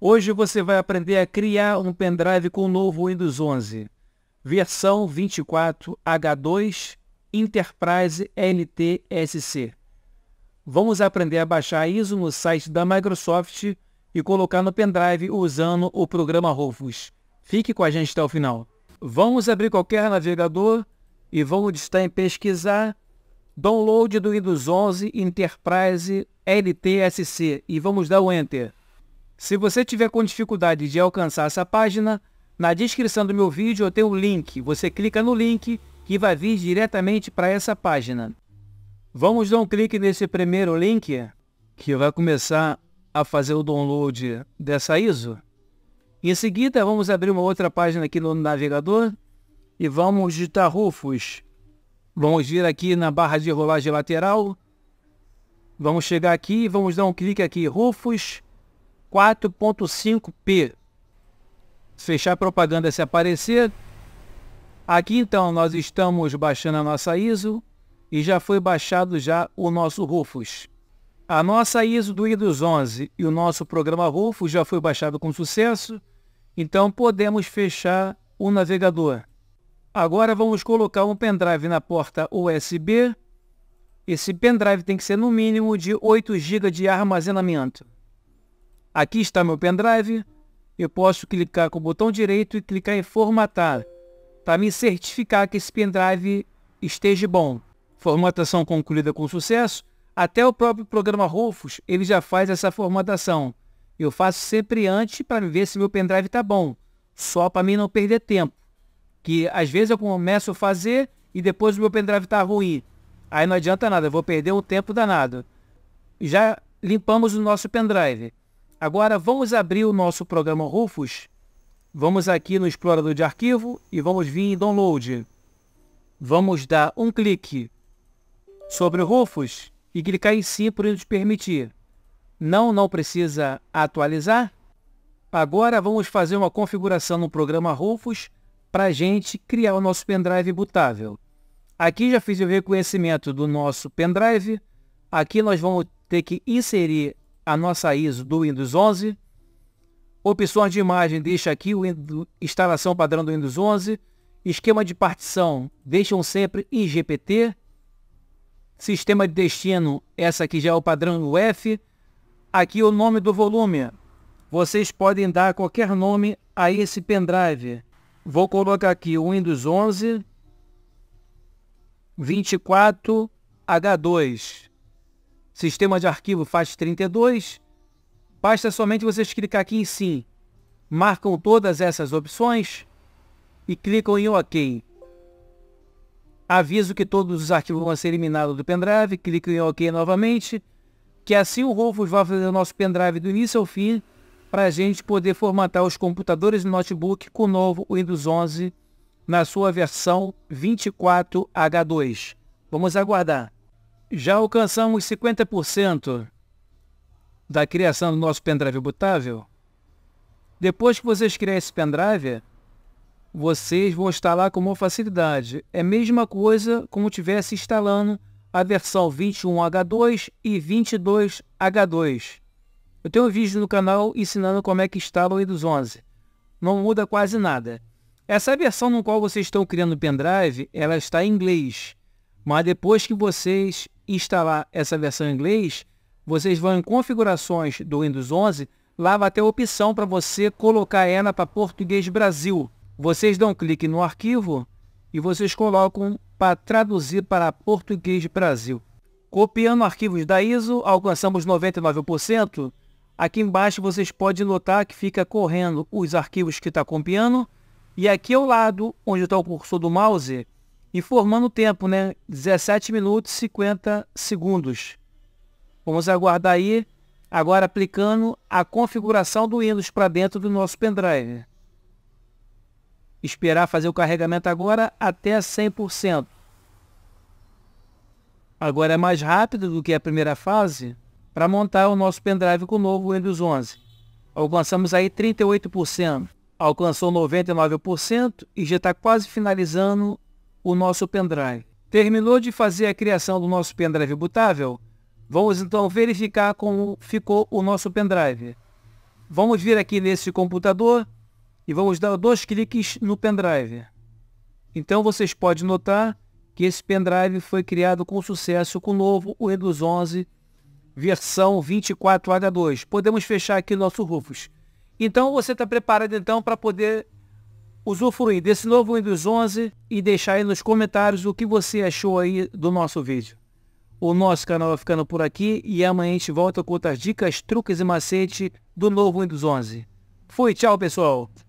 Hoje você vai aprender a criar um pendrive com o novo Windows 11, versão 24 H2 Enterprise LTSC. Vamos aprender a baixar a ISO no site da Microsoft e colocar no pendrive usando o programa Rufus. Fique com a gente até o final. Vamos abrir qualquer navegador e vamos estar em pesquisar download do Windows 11 Enterprise LTSC e vamos dar o Enter. Se você tiver com dificuldade de alcançar essa página, na descrição do meu vídeo eu tenho um link. Você clica no link que vai vir diretamente para essa página. Vamos dar um clique nesse primeiro link que vai começar a fazer o download dessa ISO. Em seguida, vamos abrir uma outra página aqui no navegador e vamos digitar Rufus. Vamos vir aqui na barra de rolagem lateral. Vamos chegar aqui e vamos dar um clique aqui, Rufus 4.5p. Fechar propaganda se aparecer. Aqui então nós estamos baixando a nossa ISO e já foi baixado já o nosso Rufus. A nossa ISO do IDOS 11 e o nosso programa Rufus já foi baixado com sucesso, então podemos fechar o navegador. Agora vamos colocar um pendrive na porta USB. Esse pendrive tem que ser no mínimo de 8 GB de armazenamento. Aqui está meu pendrive. Eu posso clicar com o botão direito e clicar em formatar para me certificar que esse pendrive esteja bom. Formatação concluída com sucesso. Até o próprio programa Rufus, ele já faz essa formatação. Eu faço sempre antes para ver se meu pendrive está bom, só para mim não perder tempo. Que às vezes eu começo a fazer e depois o meu pendrive está ruim. Aí não adianta nada, eu vou perder um tempo danado. Já limpamos o nosso pendrive. Agora vamos abrir o nosso programa Rufus. Vamos aqui no explorador de arquivo e vamos vir em download. Vamos dar um clique sobre o Rufus e clicar em sim por nos permitir. Não, não precisa atualizar. Agora vamos fazer uma configuração no programa Rufus para a gente criar o nosso pendrive bootável. Aqui já fiz o reconhecimento do nosso pendrive. Aqui nós vamos ter que inserir a nossa ISO do Windows 11. Opções de imagem, deixa aqui o Windows, instalação padrão do Windows 11. Esquema de partição, deixam sempre em GPT. Sistema de destino, essa aqui já é o padrão UF. Aqui o nome do volume. Vocês podem dar qualquer nome a esse pendrive. Vou colocar aqui o Windows 11 24 H2. Sistema de arquivo faz 32. Basta somente vocês clicar aqui em sim. Marcam todas essas opções e clicam em OK. Aviso que todos os arquivos vão ser eliminados do pendrive, Clicam em OK novamente, que assim o Rufus vai fazer o nosso pendrive do início ao fim, para a gente poder formatar os computadores e notebook com o novo Windows 11 na sua versão 24H2. Vamos aguardar. Já alcançamos 50% da criação do nosso pendrive bootável. Depois que vocês criarem esse pendrive, vocês vão instalar com uma facilidade. É a mesma coisa como tivesse instalando a versão 21H2 e 22H2. Eu tenho um vídeo no canal ensinando como é que instala o Windows 11. Não muda quase nada. Essa versão no qual vocês estão criando o pendrive, ela está em inglês. Mas depois que vocês instalar essa versão em inglês, vocês vão em configurações do Windows 11, lá vai ter a opção para você colocar ela para português Brasil. Vocês dão um clique no arquivo e vocês colocam para traduzir para português Brasil. Copiando arquivos da ISO, alcançamos 99%. Aqui embaixo vocês podem notar que fica correndo os arquivos que está copiando. E aqui ao lado, onde está o cursor do mouse, Informando o tempo, né? 17 minutos e 50 segundos. Vamos aguardar aí. Agora aplicando a configuração do Windows para dentro do nosso pendrive. Esperar fazer o carregamento agora até 100%. Agora é mais rápido do que a primeira fase para montar o nosso pendrive com o novo Windows 11. Alcançamos aí 38%, alcançou 99% e já está quase finalizando o nosso pendrive. Terminou de fazer a criação do nosso pendrive bootável? Vamos então verificar como ficou o nosso pendrive. Vamos vir aqui nesse computador e vamos dar dois cliques no pendrive. Então vocês podem notar que esse pendrive foi criado com sucesso com o novo Windows 11 versão 24H2. Podemos fechar aqui nosso Rufus. Então você está preparado então para poder usufruir desse novo Windows 11 e deixar aí nos comentários o que você achou aí do nosso vídeo. O nosso canal vai ficando por aqui e amanhã a gente volta com outras dicas, truques e macete do novo Windows 11. Fui, tchau pessoal!